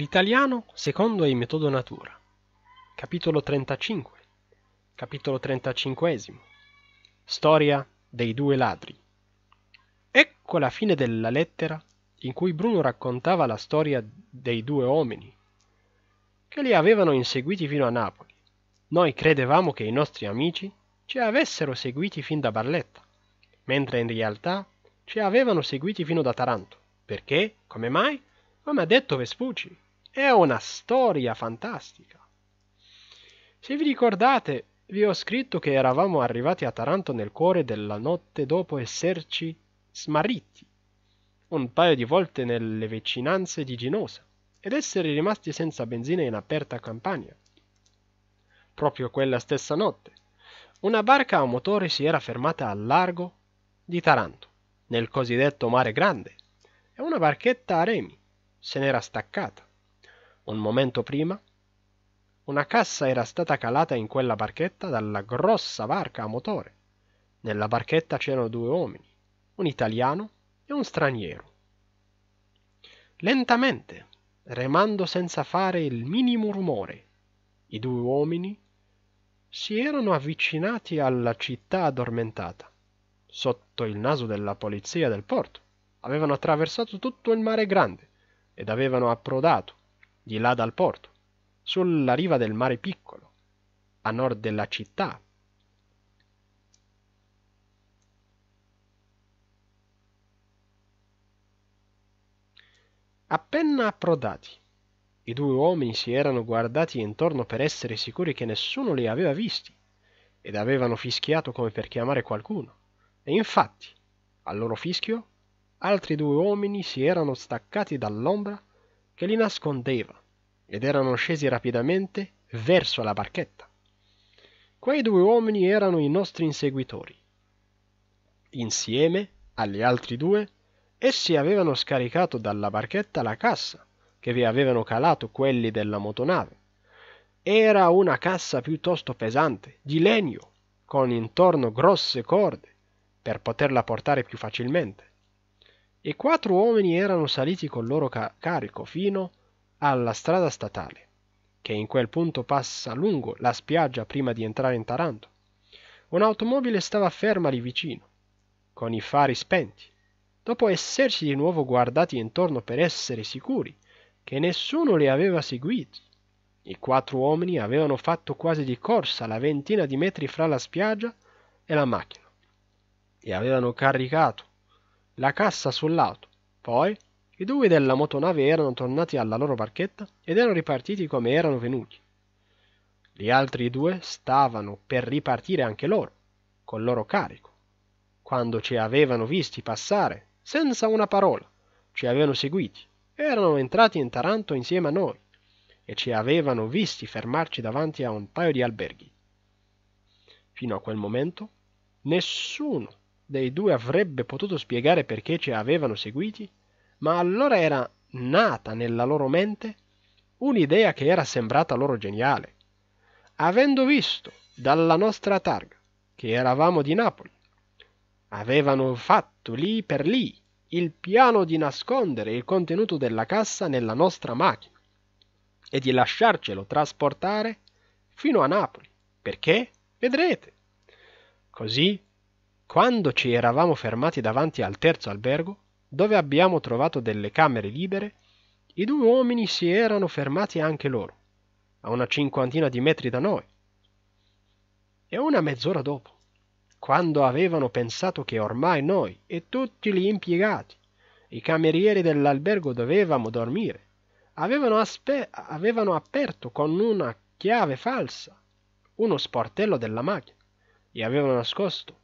L'italiano secondo il metodo natura. Capitolo 35. Capitolo 35. Storia dei due ladri. Ecco la fine della lettera in cui Bruno raccontava la storia dei due uomini che li avevano inseguiti fino a Napoli. Noi credevamo che i nostri amici ci avessero seguiti fin da Barletta, mentre in realtà ci avevano seguiti fino da Taranto. Perché? Come mai? Come ha detto Vespucci, è una storia fantastica. Se vi ricordate, vi ho scritto che eravamo arrivati a Taranto nel cuore della notte dopo esserci smarriti un paio di volte nelle vicinanze di Ginosa ed essere rimasti senza benzina in aperta campagna. Proprio quella stessa notte, una barca a motore si era fermata al largo di Taranto, nel cosiddetto Mare Grande, e una barchetta a remi se n'era staccata. Un momento prima, una cassa era stata calata in quella barchetta dalla grossa barca a motore. Nella barchetta c'erano due uomini, un italiano e un straniero. Lentamente, remando senza fare il minimo rumore, i due uomini si erano avvicinati alla città addormentata, sotto il naso della polizia del porto. Avevano attraversato tutto il mare grande ed avevano approdato di là dal porto, sulla riva del mare piccolo, a nord della città. Appena approdati, i due uomini si erano guardati intorno per essere sicuri che nessuno li aveva visti ed avevano fischiato come per chiamare qualcuno. E infatti, al loro fischio, altri due uomini si erano staccati dall'ombra che li nascondeva ed erano scesi rapidamente verso la barchetta. Quei due uomini erano i nostri inseguitori. Insieme agli altri due, essi avevano scaricato dalla barchetta la cassa che vi avevano calato quelli della motonave. Era una cassa piuttosto pesante, di legno, con intorno grosse corde, per poterla portare più facilmente e quattro uomini erano saliti col loro ca- carico fino alla strada statale, che in quel punto passa lungo la spiaggia prima di entrare in Taranto. Un'automobile stava ferma lì vicino, con i fari spenti. Dopo essersi di nuovo guardati intorno per essere sicuri che nessuno li aveva seguiti, i quattro uomini avevano fatto quasi di corsa la ventina di metri fra la spiaggia e la macchina e avevano caricato la cassa sul lato. Poi i due della motonave erano tornati alla loro barchetta ed erano ripartiti come erano venuti. Gli altri due stavano per ripartire anche loro, col loro carico. Quando ci avevano visti passare, senza una parola, ci avevano seguiti, erano entrati in Taranto insieme a noi e ci avevano visti fermarci davanti a un paio di alberghi. Fino a quel momento nessuno dei due avrebbe potuto spiegare perché ci avevano seguiti, ma allora era nata nella loro mente un'idea che era sembrata loro geniale. Avendo visto dalla nostra targa che eravamo di Napoli, avevano fatto lì per lì il piano di nascondere il contenuto della cassa nella nostra macchina e di lasciarcelo trasportare fino a Napoli, perché, vedrete, così quando ci eravamo fermati davanti al terzo albergo, dove abbiamo trovato delle camere libere, i due uomini si erano fermati anche loro, a una cinquantina di metri da noi. E una mezz'ora dopo, quando avevano pensato che ormai noi e tutti gli impiegati, i camerieri dell'albergo dovevamo dormire, avevano, aspe- avevano aperto con una chiave falsa uno sportello della macchina e avevano nascosto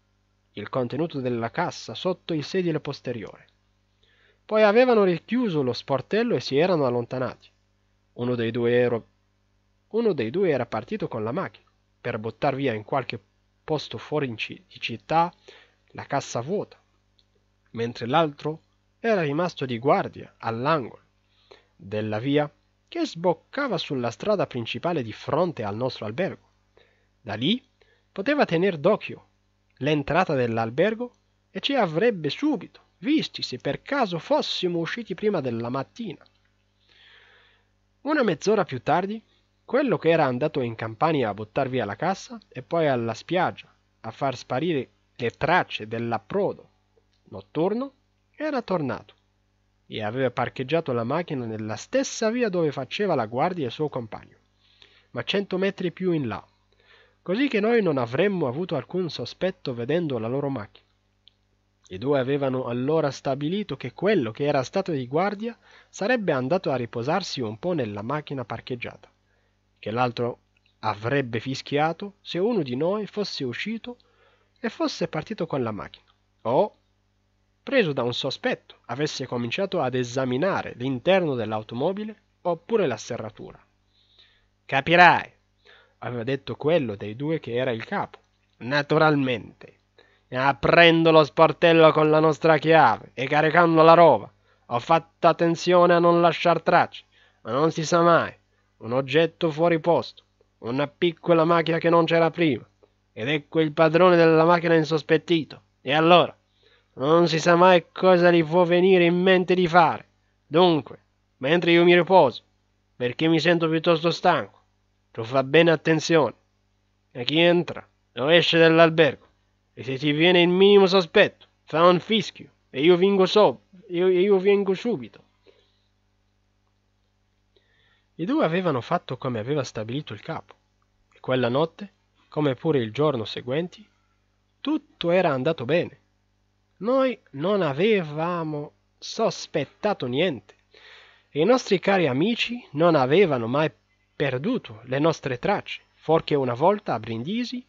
il contenuto della cassa sotto il sedile posteriore. Poi avevano richiuso lo sportello e si erano allontanati. Uno dei due, ero... Uno dei due era partito con la macchina per buttar via in qualche posto fuori di città la cassa vuota, mentre l'altro era rimasto di guardia all'angolo della via che sboccava sulla strada principale di fronte al nostro albergo. Da lì poteva tenere d'occhio l'entrata dell'albergo e ci avrebbe subito visti se per caso fossimo usciti prima della mattina. Una mezz'ora più tardi, quello che era andato in campagna a buttar via la cassa e poi alla spiaggia a far sparire le tracce dell'approdo notturno, era tornato e aveva parcheggiato la macchina nella stessa via dove faceva la guardia il suo compagno, ma cento metri più in là così che noi non avremmo avuto alcun sospetto vedendo la loro macchina. I due avevano allora stabilito che quello che era stato di guardia sarebbe andato a riposarsi un po' nella macchina parcheggiata, che l'altro avrebbe fischiato se uno di noi fosse uscito e fosse partito con la macchina, o, preso da un sospetto, avesse cominciato ad esaminare l'interno dell'automobile oppure la serratura. Capirai, aveva detto quello dei due che era il capo. Naturalmente. Aprendo lo sportello con la nostra chiave e caricando la roba, ho fatto attenzione a non lasciar tracce, ma non si sa mai. Un oggetto fuori posto, una piccola macchina che non c'era prima. Ed ecco il padrone della macchina insospettito. E allora? Non si sa mai cosa gli può venire in mente di fare. Dunque, mentre io mi riposo, perché mi sento piuttosto stanco, tu fa bene attenzione a chi entra o esce dall'albergo e se ti viene il minimo sospetto fa un fischio e io vengo, so, io, io vengo subito. I due avevano fatto come aveva stabilito il capo e quella notte, come pure il giorno seguente tutto era andato bene. Noi non avevamo sospettato niente e i nostri cari amici non avevano mai perduto le nostre tracce, forché una volta a Brindisi,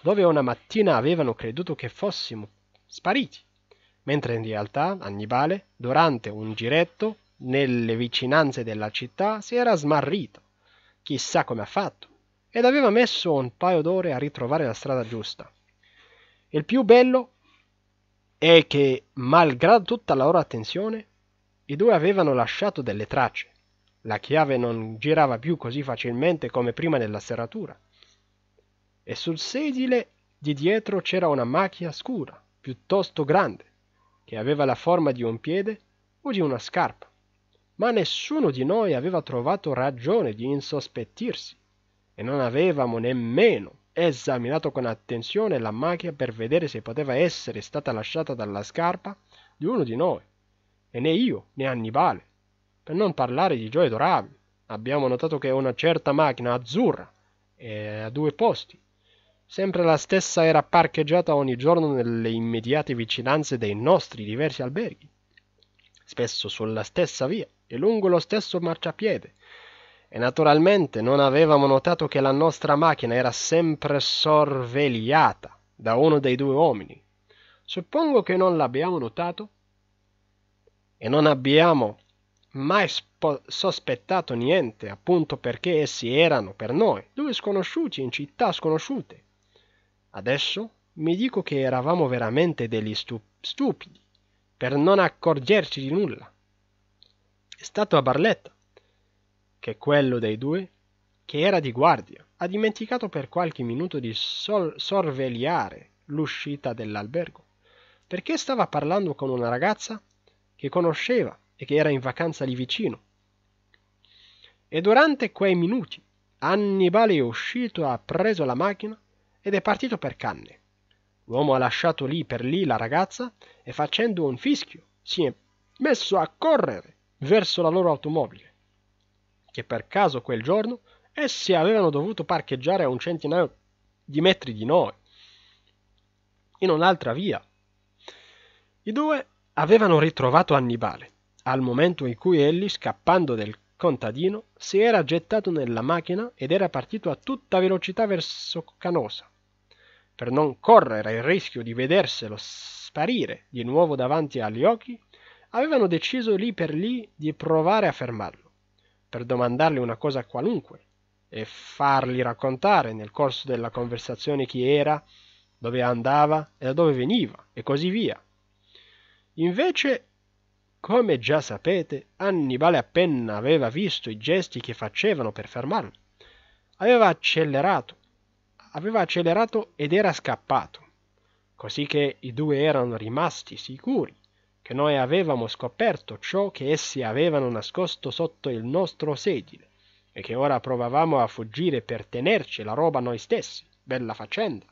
dove una mattina avevano creduto che fossimo spariti, mentre in realtà Annibale, durante un giretto nelle vicinanze della città, si era smarrito, chissà come ha fatto, ed aveva messo un paio d'ore a ritrovare la strada giusta. Il più bello è che, malgrado tutta la loro attenzione, i due avevano lasciato delle tracce, la chiave non girava più così facilmente come prima nella serratura. E sul sedile di dietro c'era una macchia scura, piuttosto grande, che aveva la forma di un piede o di una scarpa. Ma nessuno di noi aveva trovato ragione di insospettirsi e non avevamo nemmeno esaminato con attenzione la macchia per vedere se poteva essere stata lasciata dalla scarpa di uno di noi. E né io né Annibale per non parlare di Joe Doravi. Abbiamo notato che è una certa macchina azzurra e eh, a due posti. Sempre la stessa era parcheggiata ogni giorno nelle immediate vicinanze dei nostri diversi alberghi, spesso sulla stessa via e lungo lo stesso marciapiede. E naturalmente non avevamo notato che la nostra macchina era sempre sorvegliata da uno dei due uomini. Suppongo che non l'abbiamo notato e non abbiamo mai spo- sospettato niente, appunto perché essi erano per noi due sconosciuti in città sconosciute. Adesso mi dico che eravamo veramente degli stup- stupidi per non accorgerci di nulla. È stato a Barletta che quello dei due, che era di guardia, ha dimenticato per qualche minuto di sol- sorvegliare l'uscita dell'albergo, perché stava parlando con una ragazza che conosceva e che era in vacanza lì vicino. E durante quei minuti Annibale è uscito, ha preso la macchina ed è partito per Canne. L'uomo ha lasciato lì per lì la ragazza e facendo un fischio si è messo a correre verso la loro automobile, che per caso quel giorno essi avevano dovuto parcheggiare a un centinaio di metri di noi, in un'altra via. I due avevano ritrovato Annibale al momento in cui egli, scappando del contadino, si era gettato nella macchina ed era partito a tutta velocità verso Canosa, per non correre il rischio di vederselo sparire di nuovo davanti agli occhi, avevano deciso lì per lì di provare a fermarlo, per domandargli una cosa qualunque e fargli raccontare nel corso della conversazione chi era, dove andava e da dove veniva e così via. Invece come già sapete, Annibale appena aveva visto i gesti che facevano per fermarlo. Aveva accelerato, aveva accelerato ed era scappato, così che i due erano rimasti sicuri che noi avevamo scoperto ciò che essi avevano nascosto sotto il nostro sedile e che ora provavamo a fuggire per tenerci la roba noi stessi. Bella faccenda.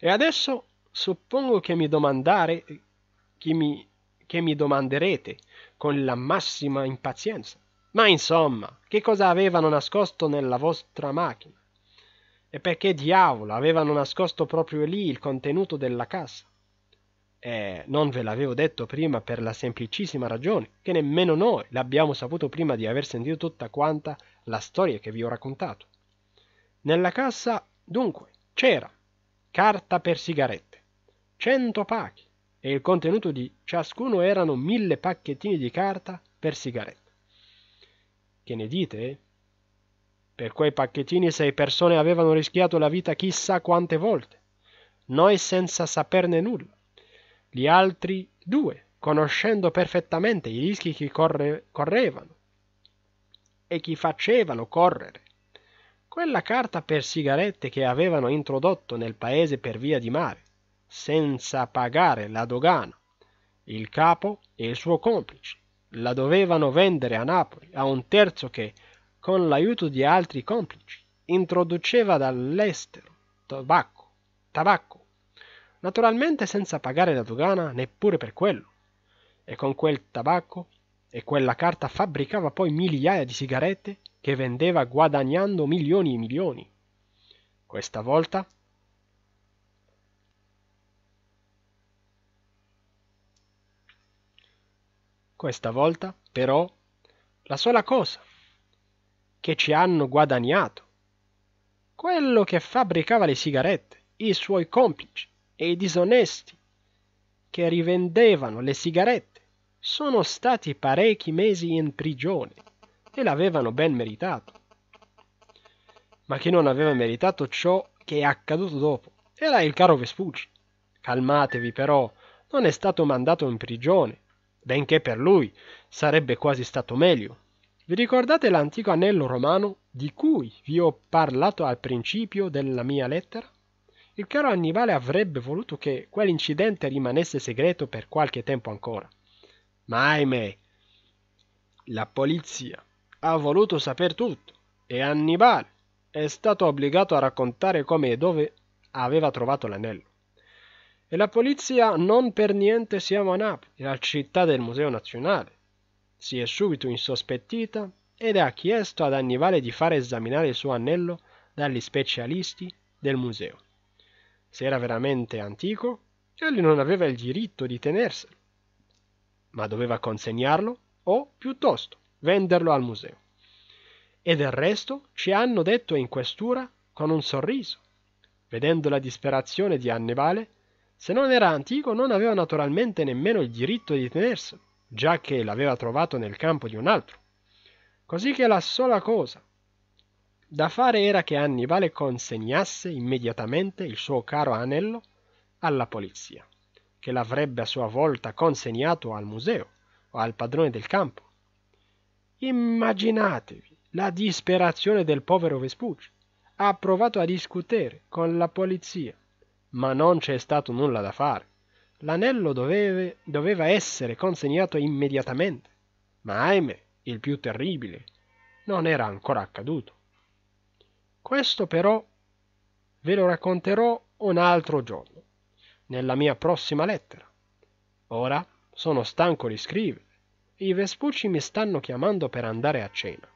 E adesso suppongo che mi domandare che mi che mi domanderete con la massima impazienza. Ma insomma, che cosa avevano nascosto nella vostra macchina? E perché diavolo avevano nascosto proprio lì il contenuto della cassa? Eh, non ve l'avevo detto prima per la semplicissima ragione che nemmeno noi l'abbiamo saputo prima di aver sentito tutta quanta la storia che vi ho raccontato. Nella cassa, dunque, c'era carta per sigarette, cento pacchi, e il contenuto di ciascuno erano mille pacchettini di carta per sigaretta. Che ne dite? Per quei pacchettini sei persone avevano rischiato la vita chissà quante volte, noi senza saperne nulla, gli altri due conoscendo perfettamente i rischi che corre- correvano e chi facevano correre. Quella carta per sigarette che avevano introdotto nel paese per via di mare senza pagare la dogana. Il capo e il suo complice la dovevano vendere a Napoli a un terzo che, con l'aiuto di altri complici, introduceva dall'estero tabacco, tabacco, naturalmente senza pagare la dogana neppure per quello. E con quel tabacco e quella carta fabbricava poi migliaia di sigarette che vendeva guadagnando milioni e milioni. Questa volta Questa volta, però, la sola cosa che ci hanno guadagnato, quello che fabbricava le sigarette, i suoi complici e i disonesti che rivendevano le sigarette, sono stati parecchi mesi in prigione e l'avevano ben meritato. Ma chi non aveva meritato ciò che è accaduto dopo era il caro Vespucci. Calmatevi però, non è stato mandato in prigione benché per lui sarebbe quasi stato meglio. Vi ricordate l'antico anello romano di cui vi ho parlato al principio della mia lettera? Il caro Annibale avrebbe voluto che quell'incidente rimanesse segreto per qualche tempo ancora. Ma ahimè, la polizia ha voluto sapere tutto e Annibale è stato obbligato a raccontare come e dove aveva trovato l'anello. E la polizia non per niente siamo a Napoli, la città del Museo Nazionale. Si è subito insospettita ed ha chiesto ad Annivale di fare esaminare il suo anello dagli specialisti del museo. Se era veramente antico, egli non aveva il diritto di tenerselo, ma doveva consegnarlo o piuttosto venderlo al museo. E del resto ci hanno detto in questura con un sorriso, vedendo la disperazione di Annevale se non era antico non aveva naturalmente nemmeno il diritto di tenerselo, già che l'aveva trovato nel campo di un altro. Così che la sola cosa da fare era che Annibale consegnasse immediatamente il suo caro anello alla polizia, che l'avrebbe a sua volta consegnato al museo o al padrone del campo. Immaginatevi la disperazione del povero Vespucci. Ha provato a discutere con la polizia ma non c'è stato nulla da fare. L'anello doveve, doveva essere consegnato immediatamente, ma ahimè, il più terribile, non era ancora accaduto. Questo però ve lo racconterò un altro giorno, nella mia prossima lettera. Ora sono stanco di scrivere, i Vespucci mi stanno chiamando per andare a cena.